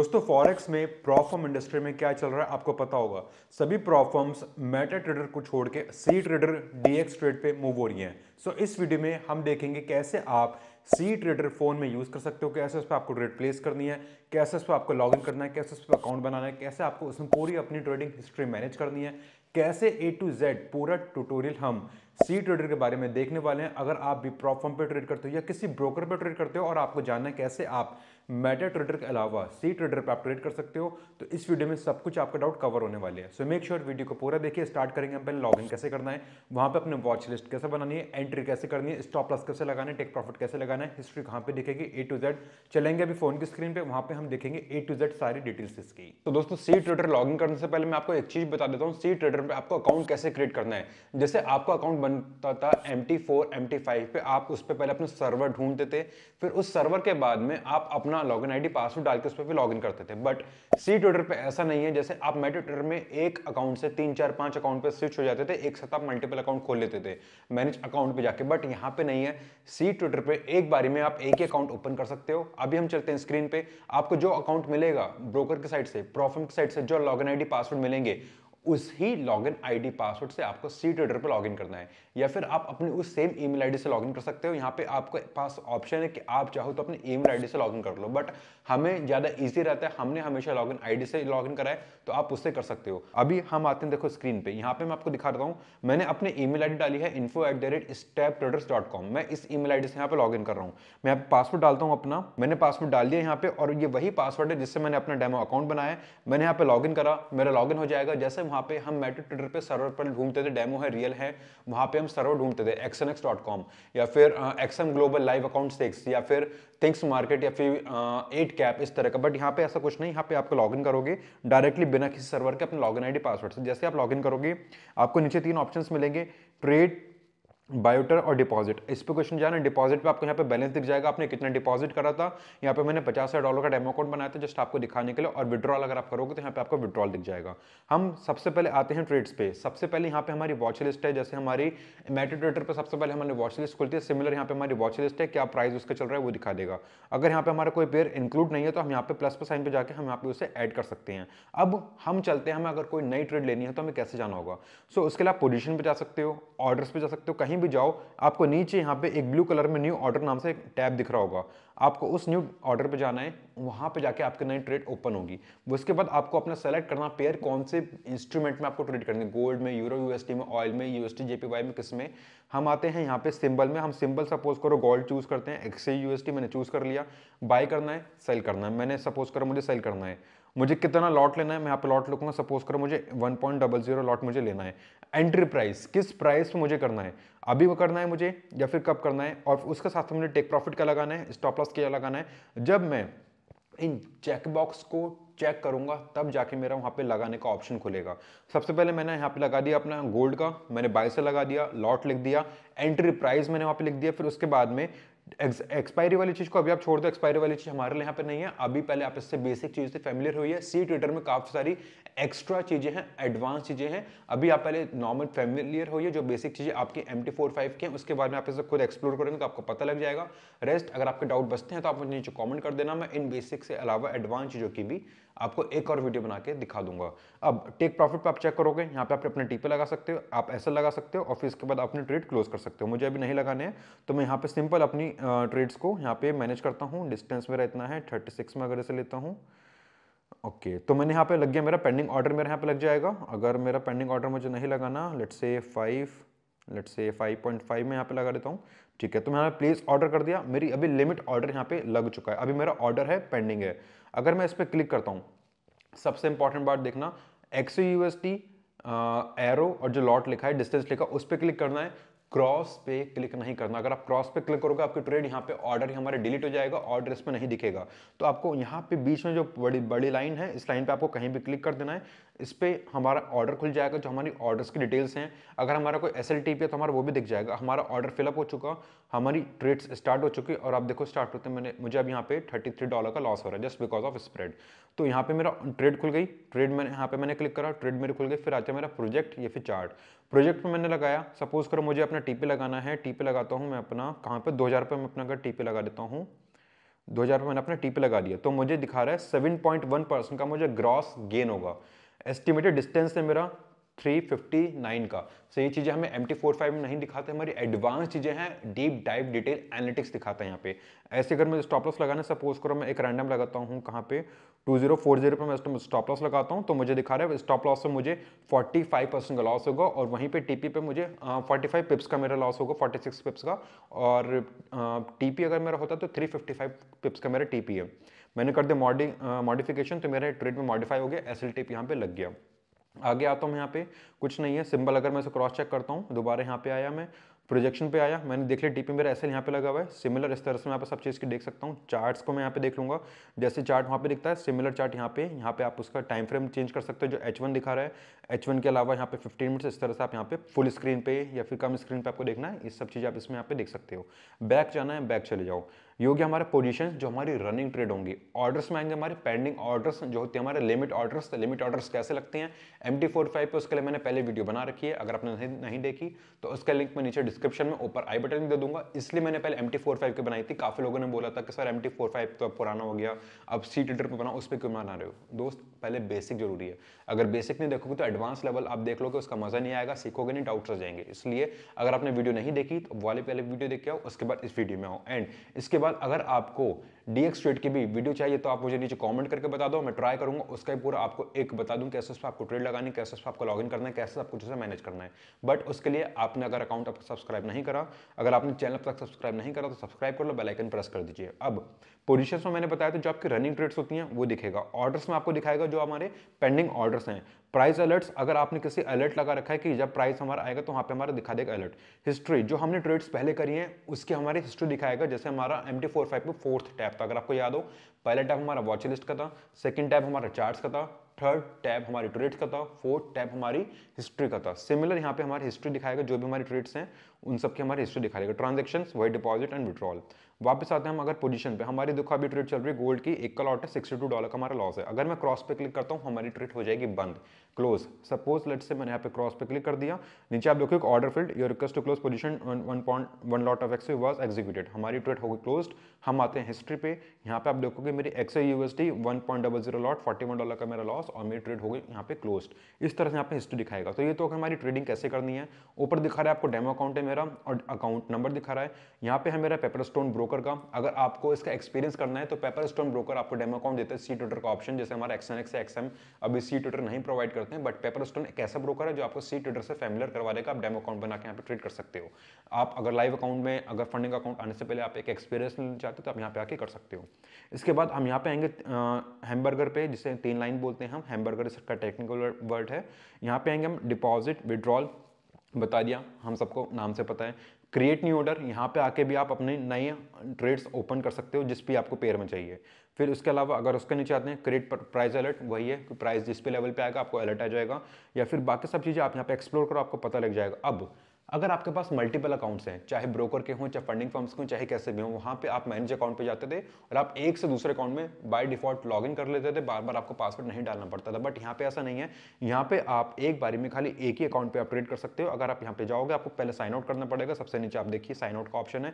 दोस्तों फॉरेक्स में प्रॉफर्म इंडस्ट्री में क्या चल रहा है आपको पता होगा सभी प्रॉफर्म्स मेटा ट्रेडर को छोड़ के सी ट्रेडर डीएक्स ट्रेड पे मूव हो रही हैं सो so, इस वीडियो में हम देखेंगे कैसे आप सी ट्रेडर फोन में यूज़ कर सकते हो कैसे उस पर आपको ट्रेड प्लेस करनी है कैसे उस पर आपको लॉग इन करना है कैसे उस पर अकाउंट बनाना है कैसे आपको उसमें पूरी अपनी ट्रेडिंग हिस्ट्री मैनेज करनी है कैसे ए टू जेड पूरा ट्यूटोरियल हम सी ट्रेडर के बारे में देखने वाले हैं अगर आप भी प्रॉप फॉर्म पर ट्रेड करते हो या किसी ब्रोकर पर ट्रेड करते हो और आपको जानना है कैसे आप मेटा ट्रेडर के अलावा सी ट्रेडर पर आप ट्रेड कर सकते हो तो इस वीडियो में सब कुछ आपका डाउट कवर होने वाले हैं सो मेक श्योर वीडियो को पूरा देखिए स्टार्ट करेंगे हम पहले लॉगिन कैसे करना है वहाँ पे अपने वॉच लिस्ट कैसे बनानी है एंट्री कैसे करनी है स्टॉप लॉस कैसे लगाना है टेक प्रॉफिट कैसे लगाना है हिस्ट्री कहाँ पे दिखेगी ए टू जेड चलेंगे अभी फोन की स्क्रीन पर वहाँ पर हम देखेंगे ए टू जेड सारी डिटेल्स इसकी तो दोस्तों सी ट्रेडर इन करने से पहले मैं आपको एक चीज़ बता देता हूँ सी ट्रेडर पर आपको अकाउंट कैसे क्रिएट करना है जैसे आपका अकाउंट बनता था M T four M T five पे आप उस पर पहले अपना सर्वर ढूंढते थे फिर उस सर्वर के बाद में आप अपना अपना लॉग इन आई पासवर्ड डाल के उस पर भी लॉग करते थे बट सी ट्विटर पर ऐसा नहीं है जैसे आप मेटा ट्विटर में एक अकाउंट से तीन चार पाँच अकाउंट पर स्विच हो जाते थे एक साथ आप मल्टीपल अकाउंट खोल लेते थे मैनेज अकाउंट पर जाके बट यहाँ पर नहीं है सी ट्विटर पर एक बारी में आप एक ही अकाउंट ओपन कर सकते हो अभी हम चलते हैं स्क्रीन पर आपको जो अकाउंट मिलेगा ब्रोकर की साइड से प्रोफिट की साइड से जो लॉग इन पासवर्ड मिलेंगे उस ही लॉगिन आईडी पासवर्ड से आपको सी ट्रेडर पर लॉगिन करना है या फिर आप अपने उस सेम ईमेल आईडी से लॉगिन कर सकते हो यहाँ पे आपके पास ऑप्शन है कि आप चाहो तो अपने ईमेल आईडी से लॉगिन कर लो बट हमें ज़्यादा ईजी रहता है हमने हमेशा लॉगिन आईडी से लॉगिन करा है तो आप उससे कर सकते हो अभी हम आते हैं देखो स्क्रीन पे यहाँ पे मैं आपको दिखा रहा हूँ मैंने अपने ई मेल डाली है इन्फो मैं इस ई मेल से यहाँ पर लॉगिन कर रहा हूँ मैं पासवर्ड डालता हूँ अपना मैंने पासवर्ड डाल दिया यहाँ पे और ये वही पासवर्ड है जिससे मैंने अपना डेमो अकाउंट बनाया मैंने यहाँ पे लॉग करा मेरा लॉग हो जाएगा जैसे वहाँ पे हम मेट्रो ट्विटर पे सर्वर पर ढूंढते थे डेमो है रियल है वहाँ पे हम सर्वर ढूंढते थे एक्सन या फिर XM global live account six या फिर थिंग्स मार्केट या फिर एट कैप इस तरह का बट यहाँ पे ऐसा कुछ नहीं यहाँ पे आपको लॉग इन करोगे डायरेक्टली बिना किसी सर्वर के अपने लॉगिन आईडी पासवर्ड से जैसे आप लॉग इन करोगे आपको नीचे तीन ऑप्शन मिलेंगे ट्रेड बायोटर और डिपॉजिट इस पर क्वेश्चन जाना डिपॉजिट पे आपको यहाँ पे बैलेंस दिख जाएगा आपने कितना डिपॉजिट करा था यहाँ पे मैंने पचास हज़ार डॉलर का डेमो अकाउंट बनाया था जस्ट आपको दिखाने के लिए और विड्रॉल अगर आप करोगे तो यहाँ पे आपको विड्रॉल दिख जाएगा हम सबसे पहले आते हैं ट्रेड्स पे सबसे पहले यहाँ पे हमारी वॉच लिस्ट है जैसे हमारी मेट्रो ट्रेडर पर सबसे पहले हमारी वॉच लिस्ट खुलती है सिमिलर यहाँ पे हमारी वॉच लिस्ट है क्या प्राइस उसका चल रहा है वो दिखा देगा अगर यहाँ पे हमारा कोई पेयर इंक्लूड नहीं है तो हम यहाँ पे प्लस पर साइन पर जाकर हम यहाँ पे उसे ऐड कर सकते हैं अब हम चलते हैं हमें अगर कोई नई ट्रेड लेनी है तो हमें कैसे जाना होगा सो उसके लिए आप पोजिशन पर जा सकते हो ऑर्डर्स पर जा सकते हो कहीं कहीं भी जाओ आपको नीचे यहाँ पे एक ब्लू कलर में न्यू ऑर्डर नाम से टैब दिख रहा होगा आपको उस न्यू ऑर्डर पे जाना है वहाँ पे जाके आपकी नई ट्रेड ओपन होगी उसके बाद आपको अपना सेलेक्ट करना पेयर कौन से इंस्ट्रूमेंट में आपको ट्रेड करनी है गोल्ड में यूरो यू में ऑयल में यू जेपीवाई में किस में हम आते हैं यहाँ पे सिंबल में हम सिंबल सपोज करो गोल्ड चूज करते हैं एक्से यू मैंने चूज कर लिया बाय करना है सेल करना है मैंने सपोज करो मुझे सेल करना है मुझे कितना लॉट लेना है मैं यहाँ पे लॉट लूँगा सपोज करो मुझे 1.00 लॉट मुझे लेना है एंट्री प्राइस किस प्राइस पे मुझे करना है अभी वो करना है मुझे या फिर कब करना है और उसके साथ मुझे टेक प्रॉफिट क्या लगाना है स्टॉप लॉस क्या लगाना है जब मैं इन चेकबॉक्स को चेक करूंगा तब जाके मेरा वहां पे लगाने का ऑप्शन खुलेगा सबसे पहले मैंने यहाँ पे लगा दिया अपना गोल्ड का मैंने बाय से लगा दिया लॉट लिख दिया एंट्री प्राइस मैंने वहाँ पे लिख दिया फिर उसके बाद में एक्सपायरी वाली चीज़ को अभी आप छोड़ दो एक्सपायरी वाली चीज़ हमारे लिए यहाँ पे नहीं है अभी पहले आप इससे बेसिक चीज़ से फेमिलियर हुई है सी ट्विटर में काफ़ी सारी एक्स्ट्रा चीज़ें हैं एडवांस चीज़ें हैं अभी आप पहले नॉर्मल हुई है जो बेसिक चीज़ें आपकी एम टी फोर फाइव के हैं उसके बारे में आप इसे खुद एक्सप्लोर करेंगे तो आपको पता लग जाएगा रेस्ट अगर आपके डाउट बचते हैं तो आप मुझे नीचे कॉमेंट कर देना मैं इन बेसिक से अलावा एडवांस चीज़ों की भी आपको एक और वीडियो बना के दिखा दूंगा अब टेक प्रॉफिट पे आप चेक करोगे यहाँ पे आप अपने टीपे लगा सकते हो आप ऐसा लगा सकते हो और फिर इसके बाद अपने ट्रेड क्लोज कर सकते हो मुझे अभी नहीं लगाने हैं तो मैं यहाँ पे सिंपल अपनी ट्रेड्स को यहाँ पे मैनेज करता हूँ डिस्टेंस मेरा इतना है थर्टी सिक्स में अगर इसे लेता हूँ ओके तो मैंने यहाँ पे लग गया मेरा पेंडिंग ऑर्डर मेरा यहाँ पे लग जाएगा अगर मेरा पेंडिंग ऑर्डर मुझे नहीं लगाना let's say five let's say five point five में यहाँ पे लगा देता हूँ ठीक है तो मैंने प्लेस ऑर्डर कर दिया मेरी अभी लिमिट ऑर्डर यहाँ पे लग चुका है अभी मेरा ऑर्डर है पेंडिंग है अगर मैं इस पर क्लिक करता हूँ सबसे इंपॉर्टेंट बात देखना XAU U S T arrow और जो लॉट लिखा है डिस्टेंस लिखा उस पर क्लिक करना है क्रॉस पे क्लिक नहीं करना अगर आप क्रॉस पे क्लिक करोगे आपकी ट्रेड यहाँ पे ऑर्डर ही हमारे डिलीट हो जाएगा ऑर्डर इसमें नहीं दिखेगा तो आपको यहाँ पे बीच में जो बड़ी बड़ी लाइन है इस लाइन पे आपको कहीं भी क्लिक कर देना है इस पर हमारा ऑर्डर खुल जाएगा जो हमारी ऑर्डर्स की डिटेल्स हैं अगर हमारा कोई एस एल है तो हमारा वो भी दिख जाएगा हमारा ऑर्डर फिलअप हो चुका हमारी ट्रेड्स स्टार्ट हो चुकी और आप देखो स्टार्ट होते मैंने मुझे अब यहाँ पे थर्टी डॉलर का लॉस हो रहा है जस्ट बिकॉज ऑफ स्प्रेड तो यहाँ पे मेरा ट्रेड खुल गई ट्रेड मैंने यहाँ पे मैंने क्लिक करा ट्रेड मेरे खुल गई फिर आता है मेरा प्रोजेक्ट या फिर चार्ट प्रोजेक्ट में मैंने लगाया सपोज करो मुझे अपना टीपी लगाना है टीपी लगाता हूँ मैं अपना कहाँ पे दो हज़ार रुपये में अपना अगर टीपी लगा देता हूँ दो हज़ार मैंने अपना टीपी लगा दिया तो मुझे दिखा रहा है सेवन का मुझे ग्रॉस गेन होगा एस्टिमेटेड डिस्टेंस है मेरा 359 का सही so, चीज़ें हमें एम टी फोर फाइव में नहीं दिखाते हमारी एडवांस चीज़ें हैं डीप डाइव डिटेल एनालिटिक्स दिखाते हैं यहाँ पे ऐसे अगर मैं स्टॉप लॉस लगाना सपोज करो मैं एक रैंडम लगाता हूँ कहाँ पे 2040 पे मैं स्टॉप लॉस लगाता हूँ तो मुझे दिखा रहा है स्टॉप लॉस से मुझे 45 परसेंट का लॉस होगा और वहीं पर टीपी पे मुझे फोर्टी फाइव पिप्स का मेरा लॉस होगा सिक्स पिप्स का और टीपी अगर मेरा होता तो फाइव पिप्स का मेरा टीपी है मैंने कर दिया मॉडिफिकेशन तो मेरे ट्रेड में मॉडिफाई हो गया एस एल टिप यहाँ पर लग गया आगे आता हूँ यहाँ पे कुछ नहीं है सिंबल अगर मैं इसे क्रॉस चेक करता हूँ दोबारा यहाँ पे आया मैं प्रोजेक्शन पे आया मैंने देख लिया टीपी मेरा ऐसे यहाँ पे लगा हुआ है सिमिलर इस तरह से मैं यहाँ पे सब चीज़ की देख सकता हूँ चार्ट्स को मैं यहाँ पे देख लूँगा जैसे चार्ट वहाँ पे दिखता है सिमिलर चार्ट यहाँ पे यहाँ पे आप उसका टाइम फ्रेम चेंज कर सकते हो जो एच वन दिखा रहा है एच वन के अलावा यहाँ पे फिफ्टीन मिनट्स इस तरह से आप यहाँ पे फुल स्क्रीन पे या फिर कम स्क्रीन पर आपको देखना है इस सब चीज़ आप इसमें यहाँ पे देख सकते हो बैक जाना है बैक चले जाओ ये हमारे पोजिशन जो हमारी रनिंग ट्रेड होंगी ऑर्डर्स में आएंगे हमारे पेंडिंग ऑर्डर्स जो होते हैं हमारे लिमिट ऑर्डर्स तो लिमिट ऑर्डर्स कैसे लगते हैं एम टी फोर फाइव पर उसके लिए मैंने पहले वीडियो बना रखी है अगर आपने नहीं, नहीं देखी तो उसका लिंक मैं नीचे डिस्क्रिप्शन में ऊपर आई बटन दे दूंगा इसलिए मैंने पहले एम टी फोर फाइव की बनाई थी काफ़ी लोगों ने बोला था कि sir M T four five तो अब पुराना हो गया अब सी टीटर पर बना उस पर क्यों बना रहे हो दोस्त पहले बेसिक जरूरी है अगर बेसिक नहीं देखोगे तो एडवांस लेवल आप देख लोगे उसका मज़ा नहीं आएगा सीखोगे नहीं डाउट्स आ जाएंगे इसलिए अगर आपने वीडियो नहीं देखी तो वाले पहले वीडियो देख के आओ उसके बाद इस वीडियो में आओ एंड इसके बाद बाद अगर आपको डी एक्स ट्रेड की भी वीडियो चाहिए तो आप मुझे नीचे कमेंट करके बता दो मैं ट्राई करूंगा उसका भी पूरा आपको एक बता दूं कैसे उस पर आपको ट्रेड लगानी कैसे उस पर आपको लॉगिन करना है कैसे आपको उसे मैनेज करना है बट उसके लिए आपने अगर अकाउंट आपको सब्सक्राइब नहीं करा अगर आपने चैनल तक सब्सक्राइब नहीं करा तो सब्सक्राइब कर लो बेलाइकन प्रेस कर दीजिए अब पोजिशन में मैंने बताया तो जो आपकी रनिंग ट्रेड्स होती हैं वो दिखेगा ऑर्डर्स में आपको दिखाएगा जो हमारे पेंडिंग ऑर्डर्स हैं प्राइस अलर्ट्स अगर आपने किसी अलर्ट लगा रखा है कि जब प्राइस हमारा आएगा तो वहाँ पे हमारा दिखा देगा अलर्ट हिस्ट्री जो हमने ट्रेड्स पहले करी हैं उसकी हमारी हिस्ट्री दिखाएगा जैसे हमारा एम टी फोर फाइव में फोर्थ टैप तो अगर आपको याद हो पहला टैप हमारा वॉच लिस्ट का था सेकंड टैप हमारा चार्ट्स का था थर्ड टैप हमारी ट्रेड्स का था फोर्थ टैप हमारी हिस्ट्री का था सिमिलर यहाँ पे हमारी हिस्ट्री दिखाएगा जो भी हमारी ट्रेड्स हैं उन सब के हमारे हिस्ट्री दिखा देगा ट्रांजेक्शन वही डिपॉजिट एंड विड्रॉल वापस आते हैं हम अगर पोजीशन पे हमारी दुखा अभी ट्रेड चल रही है गोल्ड की एक का लॉट है सिक्सटी टू डॉलर का हमारा लॉस है अगर मैं क्रॉस पे क्लिक करता हूँ हमारी ट्रेड हो जाएगी बंद क्लोज सपोज लेट से मैंने यहाँ पे क्रॉस पे क्लिक कर दिया नीचे आप देखो एक order filled your request to close position one lot of XA was executed हमारी ट्रेड होगी क्लोज हम आते हैं हिस्ट्री पे यहाँ पे आप देखोगे मेरी XE USD one point double zero lot forty one dollar का मेरा लॉस और मेरी ट्रेड हो गई यहाँ पे क्लोज इस तरह से यहाँ पे हिस्ट्री दिखाएगा तो ये तो हमारी ट्रेडिंग कैसे करनी है ऊपर दिखा रहे आपको डेमो अकाउंट है मेरा और अकाउंट नंबर दिखा रहा है यहाँ पे है मेरा पेपर स्टोन ब्रोकर का अगर आपको इसका एक्सपीरियंस करना है तो पेपर स्टोन ब्रोकर आपको डेमो अकाउंट देता है सी ट्विटर का ऑप्शन जैसे हमारा एक्सन एक्स एक्सएम अभी सी ट्विटर नहीं प्रोवाइड करते हैं बट पेपर स्टोन एक ऐसा ब्रोकर है जो आपको सी ट्विटर से फैमिलर करवा देगा आप डेमो अकाउंट बना के यहाँ पर ट्रेड कर सकते हो आप अगर लाइव अकाउंट में अगर फंडिंग अकाउंट आने से पहले आप एक एक्सपीरियंस लेना चाहते हो तो आप यहाँ पे आके कर सकते हो इसके बाद हम यहाँ पे आएंगे हैमबर्गर पे जिसे तीन लाइन बोलते हैं हम हैमबर्गर इसका टेक्निकल वर्ड है यहाँ पे आएंगे हम डिपॉजिट विड्रॉल बता दिया हम सबको नाम से पता है क्रिएट न्यू ऑर्डर यहाँ पे आके भी आप अपने नए ट्रेड्स ओपन कर सकते हो जिस भी आपको पेयर में चाहिए फिर उसके अलावा अगर उसके नीचे आते हैं क्रिएट प्राइस अलर्ट वही है कि प्राइस जिस पे लेवल पे आएगा आपको अलर्ट आ जाएगा या फिर बाकी सब चीज़ें आप यहाँ पे एक्सप्लोर करो आपको पता लग जाएगा अब अगर आपके पास मल्टीपल अकाउंट्स हैं चाहे ब्रोकर के हों चाहे फंडिंग फर्म्स के हों चाहे कैसे भी हों वहाँ पे आप मैनेज अकाउंट पे जाते थे और आप एक से दूसरे अकाउंट में बाय डिफॉल्ट लॉगिन कर लेते थे बार बार आपको पासवर्ड नहीं डालना पड़ता था बट यहाँ पे ऐसा नहीं है यहाँ पे आप एक बारी में खाली एक ही अकाउंट पर अपडेट कर सकते हो अगर आप यहाँ पे जाओगे आपको पहले साइन आउट करना पड़ेगा सबसे नीचे आप देखिए साइन आउट का ऑप्शन है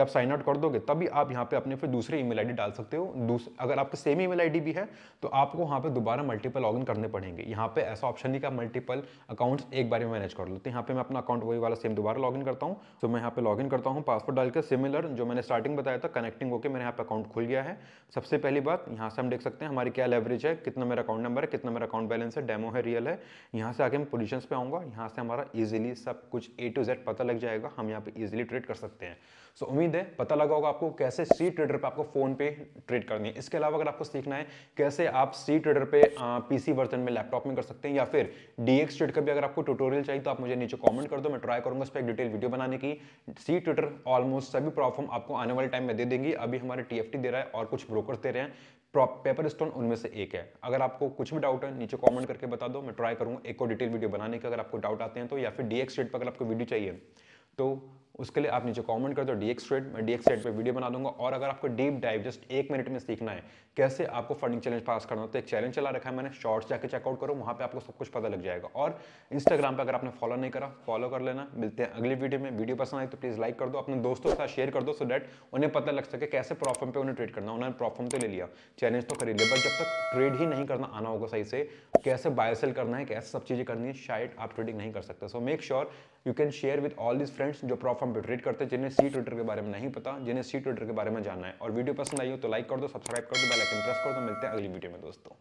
जब साइन आउट कर दोगे तभी आप यहाँ पे अपने फिर दूसरे ई मेल डाल सकते हो अगर आपके सेम ई मेल भी है तो आपको वहाँ पर दोबारा मल्टीपल लॉगिन करने पड़ेंगे यहाँ पे ऐसा ऑप्शन नहीं का मल्टीपल अकाउंट्स एक बार में मैनेज कर लेते हैं यहाँ पे मैं अपना अकाउंट वही वाला सेम दोबारा लॉगिन करता हूँ तो मैं यहाँ पे लॉगिन करता हूँ पासवर्ड डाल के सिमिलर जो मैंने स्टार्टिंग बताया था कनेक्टिंग होकर मेरे यहाँ पे अकाउंट खुल गया है सबसे पहली बात यहाँ से हम देख सकते हैं हमारी क्या लेवरेज है कितना मेरा अकाउंट नंबर है कितना मेरा अकाउंट बैलेंस है डेमो है रियल है यहाँ से आगे मैं पोजिशन पर आऊँगा यहाँ से हमारा ईजिली सब कुछ ए टू जेड पता लग जाएगा हम यहाँ पर ईजिली ट्रेड कर सकते हैं सो so, उम्मीद है पता लगा होगा आपको कैसे सी ट्रेडर पर आपको फोन पे ट्रेड करनी है इसके अलावा अगर आपको सीखना है कैसे आप सी ट्रेडर पे पीसी वर्जन में लैपटॉप में कर सकते हैं या फिर डीएक्स ट्रेड का भी अगर आपको ट्यूटोरियल चाहिए तो आप मुझे नीचे कमेंट कर दो मैं ट्राई करूंगा उस पर एक डिटेल वीडियो बनाने की सी ट्विटर ऑलमोस्ट सभी प्लेटफॉर्म आपको आने वाले टाइम में दे देंगी अभी हमारे टीएफटी दे रहा है और कुछ ब्रोकर्स दे रहे हैं पेपर स्टोन उनमें से एक है अगर आपको कुछ भी डाउट है नीचे कमेंट करके बता दो मैं ट्राई करूँगा एक और डिटेल वीडियो बनाने की अगर आपको डाउट आते हैं तो या फिर डी एक्स पर अगर आपको वीडियो चाहिए तो उसके लिए आप नीचे कमेंट कर दो डी एक्स ट्रेड मैं डी एक्स पर वीडियो बना दूंगा और अगर आपको डीप डाइव जस्ट एक मिनट में सीखना है कैसे आपको फंडिंग चैलेंज पास करना हो तो एक चैलेंज चला रखा है मैंने शॉर्ट्स जाकर चेकआउट करो वहाँ पर आपको सब कुछ पता लग जाएगा और इंस्टाग्राम पर अगर आपने फॉलो नहीं करा फॉलो कर लेना मिलते हैं अगली वीडियो में वीडियो पसंद आई तो प्लीज़ लाइक कर दो अपने दोस्तों के साथ शेयर कर दो सो डैट उन्हें पता लग सके कैसे प्रॉफर्म पे उन्हें ट्रेड करना उन्होंने प्रॉफर्म तो ले लिया चैलेंज तो खरीद लिया बट जब तक ट्रेड ही नहीं करना आना होगा सही से कैसे बायसेल करना है कैसे सब चीज़ें करनी है शायद आप ट्रेडिंग नहीं कर सकते so make sure you can share with all this friends जो प्रॉफर्म पे ट्रेड करते हैं जिन्हें सी ट्विटर के बारे में नहीं पता जिन्हें सी ट्विटर के बारे में जानना है और वीडियो पसंद आई हो तो लाइक कर दो सब्सक्राइब कर दो आइकन प्रेस कर दो मिलते हैं अगली वीडियो में दोस्तों